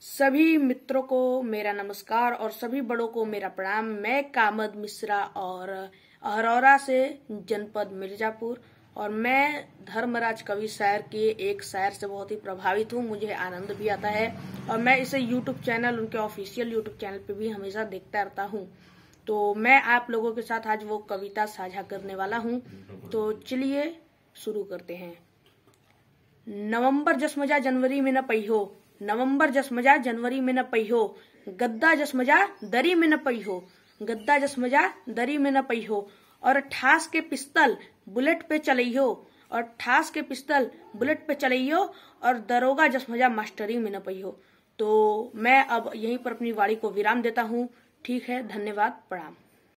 सभी मित्रों को मेरा नमस्कार और सभी बड़ों को मेरा प्रणाम मैं कामद मिश्रा और अहरौरा से जनपद मिर्जापुर और मैं धर्मराज कवि शायर के एक शायर से बहुत ही प्रभावित हूँ मुझे आनंद भी आता है और मैं इसे यूट्यूब चैनल उनके ऑफिशियल यूट्यूब चैनल पे भी हमेशा देखता रहता हूँ तो मैं आप लोगों के साथ आज वो कविता साझा करने वाला हूँ तो चलिए शुरू करते हैं नवंबर जसमजा जनवरी में न पही हो नवंबर जस मजा जनवरी में न पई हो गद्दा जस मजा दरी में न पई हो गद्दा जस मजा दरी में न पई हो और ठास के पिस्तल बुलेट पे चलई हो और ठास के पिस्तल बुलेट पे चलई हो और दरोगा जस मजा मास्टरी में न पई हो तो मैं अब यहीं पर अपनी वाणी को विराम देता हूँ ठीक है धन्यवाद प्रणाम